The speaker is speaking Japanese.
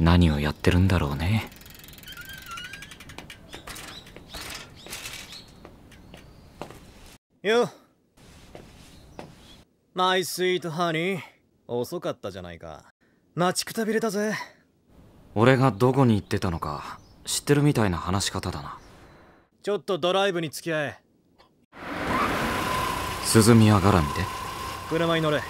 何をやってるんだろうねよマイスイートハニー遅かったじゃないか待ちくたびれたぜ俺がどこに行ってたのか知ってるみたいな話し方だなちょっとドライブに付き合え涼みが絡みで車に乗れ